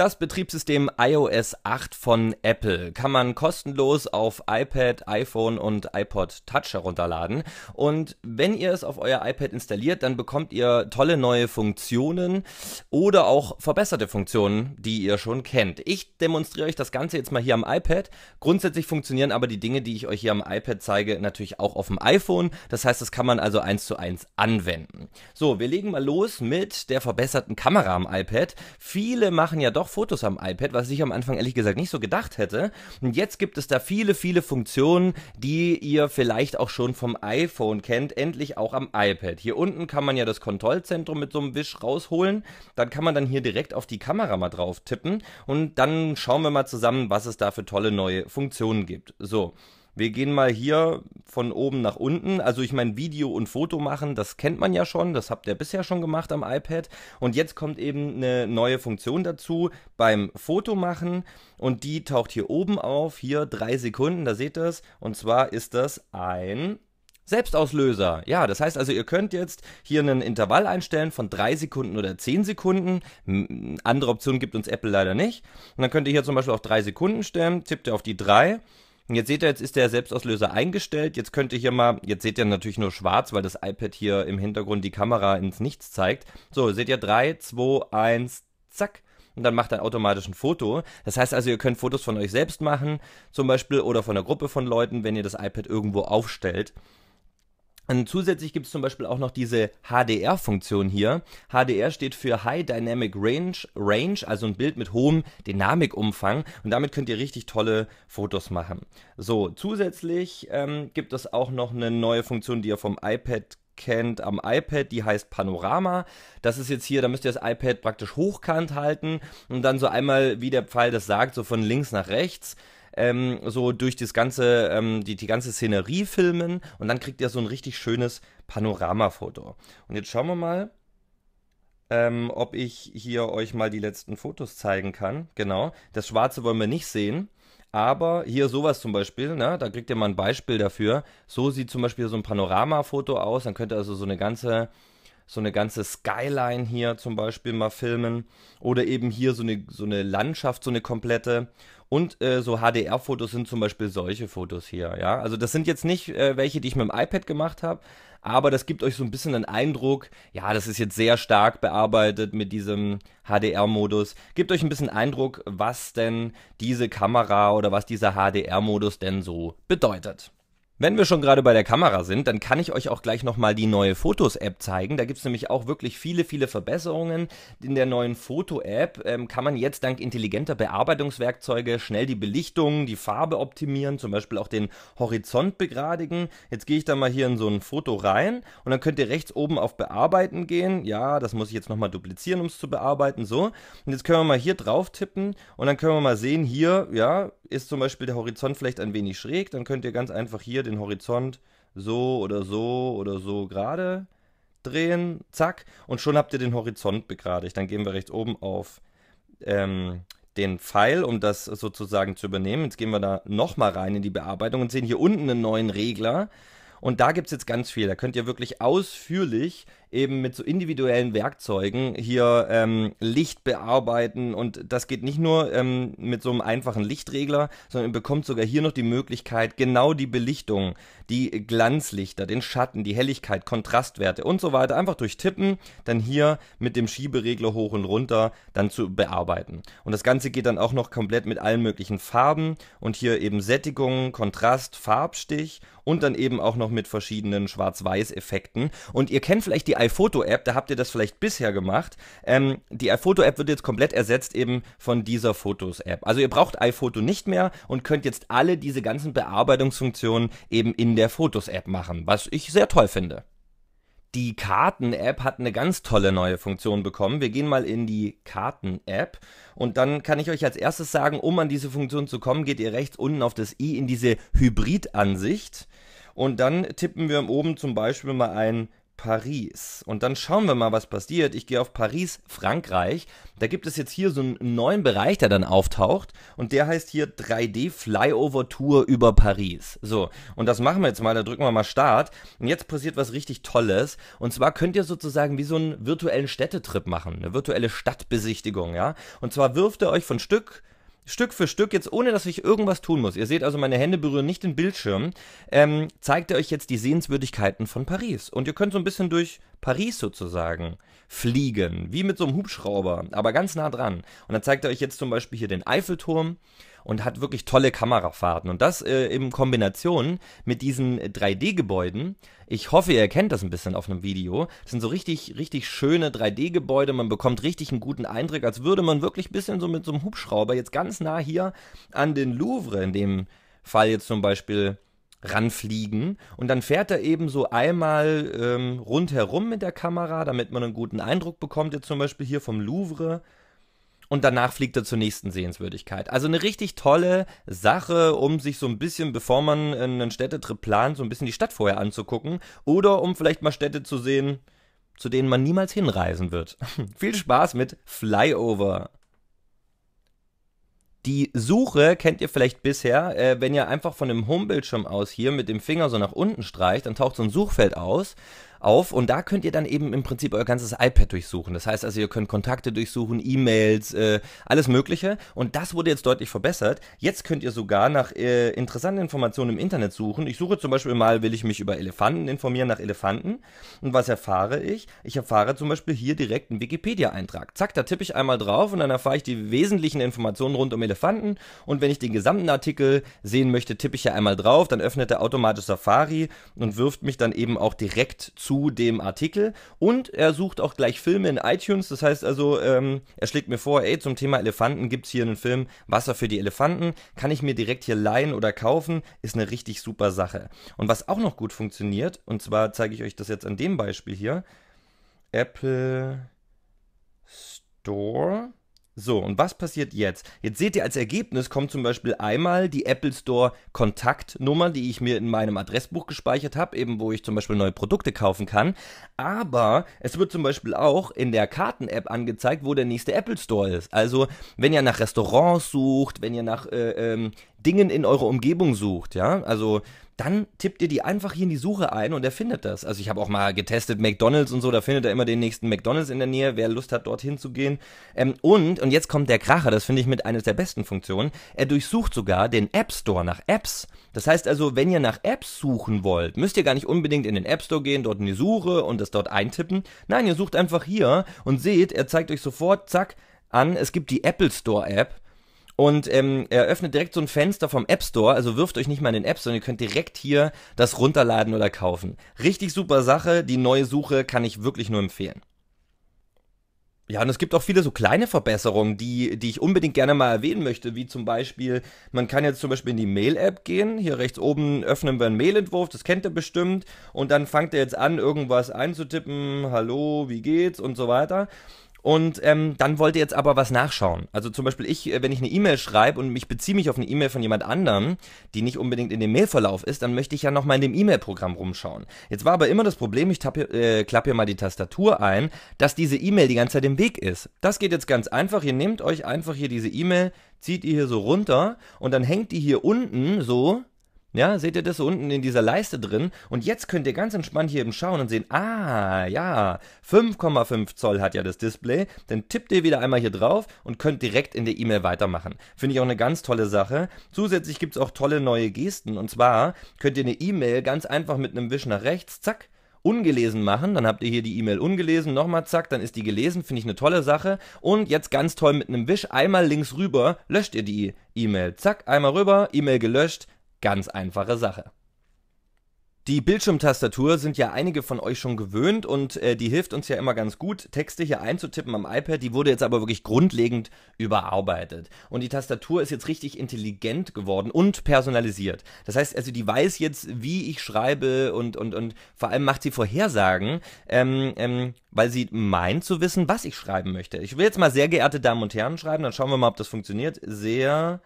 Das Betriebssystem iOS 8 von Apple kann man kostenlos auf iPad, iPhone und iPod Touch herunterladen. Und wenn ihr es auf euer iPad installiert, dann bekommt ihr tolle neue Funktionen oder auch verbesserte Funktionen, die ihr schon kennt. Ich demonstriere euch das Ganze jetzt mal hier am iPad. Grundsätzlich funktionieren aber die Dinge, die ich euch hier am iPad zeige, natürlich auch auf dem iPhone. Das heißt, das kann man also eins zu eins anwenden. So, wir legen mal los mit der verbesserten Kamera am iPad. Viele machen ja doch Fotos am iPad, was ich am Anfang ehrlich gesagt nicht so gedacht hätte. Und jetzt gibt es da viele, viele Funktionen, die ihr vielleicht auch schon vom iPhone kennt, endlich auch am iPad. Hier unten kann man ja das Kontrollzentrum mit so einem Wisch rausholen. Dann kann man dann hier direkt auf die Kamera mal drauf tippen und dann schauen wir mal zusammen, was es da für tolle neue Funktionen gibt. So wir gehen mal hier von oben nach unten. Also ich meine, Video und Foto machen, das kennt man ja schon, das habt ihr bisher schon gemacht am iPad. Und jetzt kommt eben eine neue Funktion dazu beim Foto machen und die taucht hier oben auf, hier drei Sekunden, da seht ihr es. Und zwar ist das ein Selbstauslöser. Ja, das heißt also, ihr könnt jetzt hier einen Intervall einstellen von 3 Sekunden oder 10 Sekunden. Andere Optionen gibt uns Apple leider nicht. Und dann könnt ihr hier zum Beispiel auf 3 Sekunden stellen, tippt ihr auf die 3 und Jetzt seht ihr, jetzt ist der Selbstauslöser eingestellt. Jetzt könnt ihr hier mal, jetzt seht ihr natürlich nur schwarz, weil das iPad hier im Hintergrund die Kamera ins Nichts zeigt. So, seht ihr 3, 2, 1, zack und dann macht er automatisch ein Foto. Das heißt also, ihr könnt Fotos von euch selbst machen, zum Beispiel, oder von einer Gruppe von Leuten, wenn ihr das iPad irgendwo aufstellt. Und zusätzlich gibt es zum Beispiel auch noch diese HDR-Funktion hier. HDR steht für High Dynamic Range, Range, also ein Bild mit hohem Dynamikumfang. Und damit könnt ihr richtig tolle Fotos machen. So, zusätzlich ähm, gibt es auch noch eine neue Funktion, die ihr vom iPad kennt am iPad, die heißt Panorama. Das ist jetzt hier, da müsst ihr das iPad praktisch hochkant halten und dann so einmal, wie der Pfeil das sagt, so von links nach rechts. Ähm, so durch das ganze, ähm, die, die ganze Szenerie filmen und dann kriegt ihr so ein richtig schönes Panoramafoto. Und jetzt schauen wir mal, ähm, ob ich hier euch mal die letzten Fotos zeigen kann. Genau, das Schwarze wollen wir nicht sehen. Aber hier sowas zum Beispiel, ne? da kriegt ihr mal ein Beispiel dafür. So sieht zum Beispiel so ein Panoramafoto aus. Dann könnt ihr also so eine ganze so eine ganze Skyline hier zum Beispiel mal filmen oder eben hier so eine, so eine Landschaft, so eine komplette. Und äh, so HDR-Fotos sind zum Beispiel solche Fotos hier, ja. Also das sind jetzt nicht äh, welche, die ich mit dem iPad gemacht habe, aber das gibt euch so ein bisschen den Eindruck, ja, das ist jetzt sehr stark bearbeitet mit diesem HDR-Modus. Gibt euch ein bisschen Eindruck, was denn diese Kamera oder was dieser HDR-Modus denn so bedeutet. Wenn wir schon gerade bei der Kamera sind, dann kann ich euch auch gleich nochmal die neue Fotos-App zeigen. Da gibt es nämlich auch wirklich viele, viele Verbesserungen. In der neuen Foto-App ähm, kann man jetzt dank intelligenter Bearbeitungswerkzeuge schnell die Belichtung, die Farbe optimieren, zum Beispiel auch den Horizont begradigen. Jetzt gehe ich da mal hier in so ein Foto rein und dann könnt ihr rechts oben auf Bearbeiten gehen. Ja, das muss ich jetzt nochmal duplizieren, um es zu bearbeiten. So, und jetzt können wir mal hier drauf tippen und dann können wir mal sehen, hier, ja, ist zum Beispiel der Horizont vielleicht ein wenig schräg, dann könnt ihr ganz einfach hier den Horizont so oder so oder so gerade drehen, zack, und schon habt ihr den Horizont begradigt. Dann gehen wir rechts oben auf ähm, den Pfeil, um das sozusagen zu übernehmen. Jetzt gehen wir da nochmal rein in die Bearbeitung und sehen hier unten einen neuen Regler. Und da gibt es jetzt ganz viel. Da könnt ihr wirklich ausführlich eben mit so individuellen Werkzeugen hier ähm, Licht bearbeiten und das geht nicht nur ähm, mit so einem einfachen Lichtregler, sondern ihr bekommt sogar hier noch die Möglichkeit, genau die Belichtung, die Glanzlichter, den Schatten, die Helligkeit, Kontrastwerte und so weiter einfach durch Tippen dann hier mit dem Schieberegler hoch und runter dann zu bearbeiten. Und das Ganze geht dann auch noch komplett mit allen möglichen Farben und hier eben Sättigung, Kontrast, Farbstich und dann eben auch noch mit verschiedenen Schwarz-Weiß-Effekten. Und ihr kennt vielleicht die iPhoto-App, da habt ihr das vielleicht bisher gemacht. Ähm, die iPhoto-App wird jetzt komplett ersetzt eben von dieser Fotos-App. Also ihr braucht iPhoto nicht mehr und könnt jetzt alle diese ganzen Bearbeitungsfunktionen eben in der Fotos-App machen, was ich sehr toll finde. Die Karten-App hat eine ganz tolle neue Funktion bekommen. Wir gehen mal in die Karten-App und dann kann ich euch als erstes sagen, um an diese Funktion zu kommen, geht ihr rechts unten auf das i in diese Hybrid-Ansicht und dann tippen wir oben zum Beispiel mal ein Paris. Und dann schauen wir mal, was passiert. Ich gehe auf Paris, Frankreich. Da gibt es jetzt hier so einen neuen Bereich, der dann auftaucht. Und der heißt hier 3D Flyover Tour über Paris. So, und das machen wir jetzt mal. Da drücken wir mal Start. Und jetzt passiert was richtig Tolles. Und zwar könnt ihr sozusagen wie so einen virtuellen Städtetrip machen. Eine virtuelle Stadtbesichtigung, ja. Und zwar wirft ihr euch von Stück Stück für Stück, jetzt ohne dass ich irgendwas tun muss, ihr seht also, meine Hände berühren nicht den Bildschirm, ähm, zeigt er euch jetzt die Sehenswürdigkeiten von Paris. Und ihr könnt so ein bisschen durch Paris sozusagen fliegen, wie mit so einem Hubschrauber, aber ganz nah dran. Und dann zeigt er euch jetzt zum Beispiel hier den Eiffelturm und hat wirklich tolle Kamerafahrten. Und das äh, in Kombination mit diesen 3D-Gebäuden. Ich hoffe, ihr erkennt das ein bisschen auf einem Video. Das sind so richtig, richtig schöne 3D-Gebäude. Man bekommt richtig einen guten Eindruck, als würde man wirklich ein bisschen so mit so einem Hubschrauber jetzt ganz nah hier an den Louvre, in dem Fall jetzt zum Beispiel ranfliegen und dann fährt er eben so einmal ähm, rundherum mit der Kamera, damit man einen guten Eindruck bekommt, jetzt zum Beispiel hier vom Louvre und danach fliegt er zur nächsten Sehenswürdigkeit. Also eine richtig tolle Sache, um sich so ein bisschen, bevor man einen Städtetrip plant, so ein bisschen die Stadt vorher anzugucken oder um vielleicht mal Städte zu sehen, zu denen man niemals hinreisen wird. Viel Spaß mit Flyover. Die Suche kennt ihr vielleicht bisher, äh, wenn ihr einfach von dem Homebildschirm aus hier mit dem Finger so nach unten streicht, dann taucht so ein Suchfeld aus auf und da könnt ihr dann eben im Prinzip euer ganzes iPad durchsuchen. Das heißt also, ihr könnt Kontakte durchsuchen, E-Mails, äh, alles Mögliche und das wurde jetzt deutlich verbessert. Jetzt könnt ihr sogar nach äh, interessanten Informationen im Internet suchen. Ich suche zum Beispiel mal, will ich mich über Elefanten informieren, nach Elefanten und was erfahre ich? Ich erfahre zum Beispiel hier direkt einen Wikipedia-Eintrag. Zack, da tippe ich einmal drauf und dann erfahre ich die wesentlichen Informationen rund um Elefanten und wenn ich den gesamten Artikel sehen möchte, tippe ich ja einmal drauf, dann öffnet er automatisch Safari und wirft mich dann eben auch direkt zu zu dem Artikel und er sucht auch gleich Filme in iTunes. Das heißt also, ähm, er schlägt mir vor, ey, zum Thema Elefanten gibt es hier einen Film Wasser für die Elefanten. Kann ich mir direkt hier leihen oder kaufen? Ist eine richtig super Sache. Und was auch noch gut funktioniert, und zwar zeige ich euch das jetzt an dem Beispiel hier. Apple Store. So, und was passiert jetzt? Jetzt seht ihr als Ergebnis kommt zum Beispiel einmal die Apple Store Kontaktnummer, die ich mir in meinem Adressbuch gespeichert habe, eben wo ich zum Beispiel neue Produkte kaufen kann. Aber es wird zum Beispiel auch in der Karten-App angezeigt, wo der nächste Apple Store ist. Also, wenn ihr nach Restaurants sucht, wenn ihr nach äh, ähm, Dingen in eurer Umgebung sucht, ja, also dann tippt ihr die einfach hier in die Suche ein und er findet das. Also ich habe auch mal getestet McDonald's und so, da findet er immer den nächsten McDonald's in der Nähe, wer Lust hat, dorthin zu gehen. Ähm, und, und jetzt kommt der Kracher, das finde ich mit eines der besten Funktionen, er durchsucht sogar den App Store nach Apps. Das heißt also, wenn ihr nach Apps suchen wollt, müsst ihr gar nicht unbedingt in den App Store gehen, dort in die Suche und das dort eintippen. Nein, ihr sucht einfach hier und seht, er zeigt euch sofort, zack, an, es gibt die Apple Store App und ähm, er öffnet direkt so ein Fenster vom App Store, also wirft euch nicht mal in den App sondern ihr könnt direkt hier das runterladen oder kaufen. Richtig super Sache, die neue Suche kann ich wirklich nur empfehlen. Ja, und es gibt auch viele so kleine Verbesserungen, die, die ich unbedingt gerne mal erwähnen möchte, wie zum Beispiel, man kann jetzt zum Beispiel in die Mail-App gehen, hier rechts oben öffnen wir einen Mail-Entwurf, das kennt ihr bestimmt, und dann fangt ihr jetzt an, irgendwas einzutippen, hallo, wie geht's und so weiter. Und ähm, dann wollt ihr jetzt aber was nachschauen. Also zum Beispiel ich, äh, wenn ich eine E-Mail schreibe und mich beziehe mich auf eine E-Mail von jemand anderem, die nicht unbedingt in dem Mailverlauf ist, dann möchte ich ja nochmal in dem E-Mail-Programm rumschauen. Jetzt war aber immer das Problem, ich hier, äh, klappe hier mal die Tastatur ein, dass diese E-Mail die ganze Zeit im Weg ist. Das geht jetzt ganz einfach. Ihr nehmt euch einfach hier diese E-Mail, zieht ihr hier so runter und dann hängt die hier unten so ja, seht ihr das so unten in dieser Leiste drin? Und jetzt könnt ihr ganz entspannt hier eben schauen und sehen, ah, ja, 5,5 Zoll hat ja das Display. Dann tippt ihr wieder einmal hier drauf und könnt direkt in der E-Mail weitermachen. Finde ich auch eine ganz tolle Sache. Zusätzlich gibt es auch tolle neue Gesten. Und zwar könnt ihr eine E-Mail ganz einfach mit einem Wisch nach rechts, zack, ungelesen machen. Dann habt ihr hier die E-Mail ungelesen, nochmal zack, dann ist die gelesen, finde ich eine tolle Sache. Und jetzt ganz toll mit einem Wisch einmal links rüber löscht ihr die E-Mail. Zack, einmal rüber, E-Mail gelöscht, Ganz einfache Sache. Die Bildschirmtastatur sind ja einige von euch schon gewöhnt und äh, die hilft uns ja immer ganz gut, Texte hier einzutippen am iPad. Die wurde jetzt aber wirklich grundlegend überarbeitet. Und die Tastatur ist jetzt richtig intelligent geworden und personalisiert. Das heißt also, die weiß jetzt, wie ich schreibe und, und, und vor allem macht sie Vorhersagen, ähm, ähm, weil sie meint zu wissen, was ich schreiben möchte. Ich will jetzt mal sehr geehrte Damen und Herren schreiben, dann schauen wir mal, ob das funktioniert. Sehr.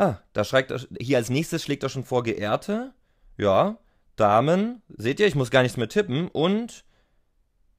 Ah, da schreibt er, hier als nächstes schlägt er schon vor Geehrte, ja, Damen, seht ihr, ich muss gar nichts mehr tippen, und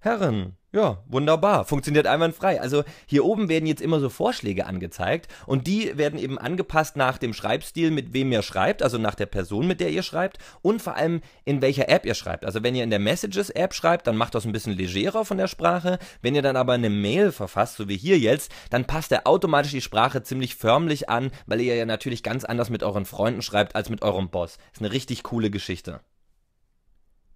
Herren. Ja, wunderbar. Funktioniert einwandfrei. Also hier oben werden jetzt immer so Vorschläge angezeigt und die werden eben angepasst nach dem Schreibstil, mit wem ihr schreibt, also nach der Person, mit der ihr schreibt und vor allem in welcher App ihr schreibt. Also wenn ihr in der Messages-App schreibt, dann macht das ein bisschen legerer von der Sprache. Wenn ihr dann aber eine Mail verfasst, so wie hier jetzt, dann passt er automatisch die Sprache ziemlich förmlich an, weil ihr ja natürlich ganz anders mit euren Freunden schreibt als mit eurem Boss. Ist eine richtig coole Geschichte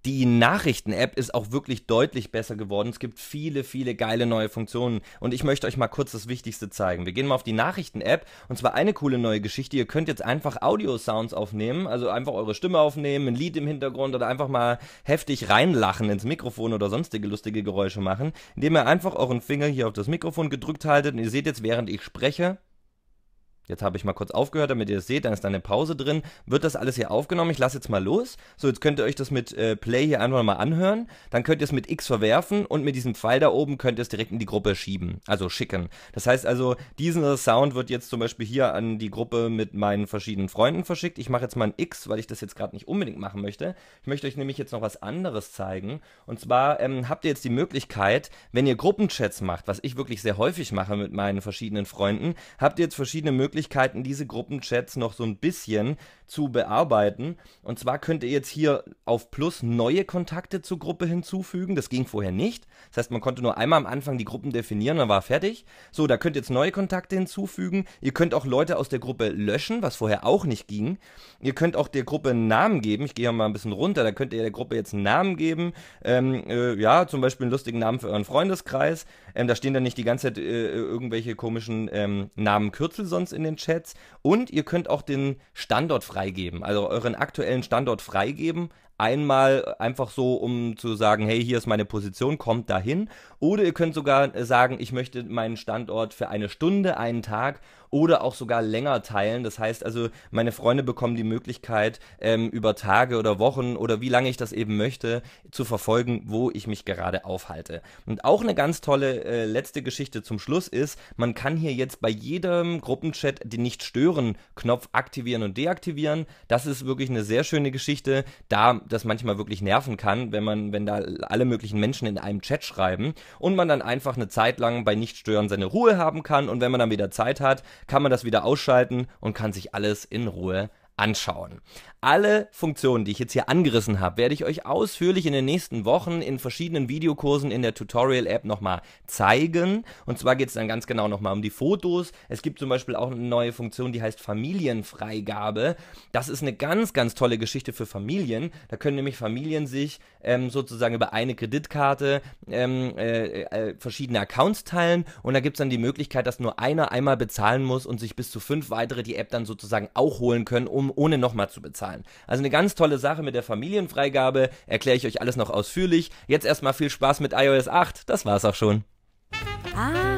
die Nachrichten-App ist auch wirklich deutlich besser geworden. Es gibt viele, viele geile neue Funktionen. Und ich möchte euch mal kurz das Wichtigste zeigen. Wir gehen mal auf die Nachrichten-App. Und zwar eine coole neue Geschichte. Ihr könnt jetzt einfach Audio-Sounds aufnehmen. Also einfach eure Stimme aufnehmen, ein Lied im Hintergrund oder einfach mal heftig reinlachen ins Mikrofon oder sonstige lustige Geräusche machen. Indem ihr einfach euren Finger hier auf das Mikrofon gedrückt haltet. Und ihr seht jetzt, während ich spreche, Jetzt habe ich mal kurz aufgehört, damit ihr das seht. Dann ist da eine Pause drin. Wird das alles hier aufgenommen? Ich lasse jetzt mal los. So, jetzt könnt ihr euch das mit äh, Play hier einfach mal anhören. Dann könnt ihr es mit X verwerfen und mit diesem Pfeil da oben könnt ihr es direkt in die Gruppe schieben. Also schicken. Das heißt also, dieser Sound wird jetzt zum Beispiel hier an die Gruppe mit meinen verschiedenen Freunden verschickt. Ich mache jetzt mal ein X, weil ich das jetzt gerade nicht unbedingt machen möchte. Ich möchte euch nämlich jetzt noch was anderes zeigen. Und zwar ähm, habt ihr jetzt die Möglichkeit, wenn ihr Gruppenchats macht, was ich wirklich sehr häufig mache mit meinen verschiedenen Freunden, habt ihr jetzt verschiedene Möglichkeiten, Möglichkeiten, diese Gruppenchats noch so ein bisschen zu bearbeiten. Und zwar könnt ihr jetzt hier auf Plus neue Kontakte zur Gruppe hinzufügen. Das ging vorher nicht. Das heißt, man konnte nur einmal am Anfang die Gruppen definieren, dann war fertig. So, da könnt ihr jetzt neue Kontakte hinzufügen. Ihr könnt auch Leute aus der Gruppe löschen, was vorher auch nicht ging. Ihr könnt auch der Gruppe einen Namen geben. Ich gehe mal ein bisschen runter. Da könnt ihr der Gruppe jetzt einen Namen geben. Ähm, äh, ja, zum Beispiel einen lustigen Namen für euren Freundeskreis. Ähm, da stehen dann nicht die ganze Zeit äh, irgendwelche komischen ähm, Namenkürzel sonst in den Chats und ihr könnt auch den Standort freigeben, also euren aktuellen Standort freigeben Einmal einfach so, um zu sagen, hey, hier ist meine Position, kommt dahin. Oder ihr könnt sogar sagen, ich möchte meinen Standort für eine Stunde, einen Tag oder auch sogar länger teilen. Das heißt also, meine Freunde bekommen die Möglichkeit, ähm, über Tage oder Wochen oder wie lange ich das eben möchte, zu verfolgen, wo ich mich gerade aufhalte. Und auch eine ganz tolle äh, letzte Geschichte zum Schluss ist, man kann hier jetzt bei jedem Gruppenchat den Nicht-Stören-Knopf aktivieren und deaktivieren. Das ist wirklich eine sehr schöne Geschichte. Da das manchmal wirklich nerven kann, wenn man, wenn da alle möglichen Menschen in einem Chat schreiben und man dann einfach eine Zeit lang bei Nichtstören seine Ruhe haben kann und wenn man dann wieder Zeit hat, kann man das wieder ausschalten und kann sich alles in Ruhe anschauen. Alle Funktionen, die ich jetzt hier angerissen habe, werde ich euch ausführlich in den nächsten Wochen in verschiedenen Videokursen in der Tutorial-App nochmal zeigen. Und zwar geht es dann ganz genau nochmal um die Fotos. Es gibt zum Beispiel auch eine neue Funktion, die heißt Familienfreigabe. Das ist eine ganz, ganz tolle Geschichte für Familien. Da können nämlich Familien sich ähm, sozusagen über eine Kreditkarte ähm, äh, äh, äh verschiedene Accounts teilen. Und da gibt es dann die Möglichkeit, dass nur einer einmal bezahlen muss und sich bis zu fünf weitere die App dann sozusagen auch holen können, um um, ohne nochmal zu bezahlen. Also eine ganz tolle Sache mit der Familienfreigabe, erkläre ich euch alles noch ausführlich. Jetzt erstmal viel Spaß mit iOS 8, das war's auch schon. Ah.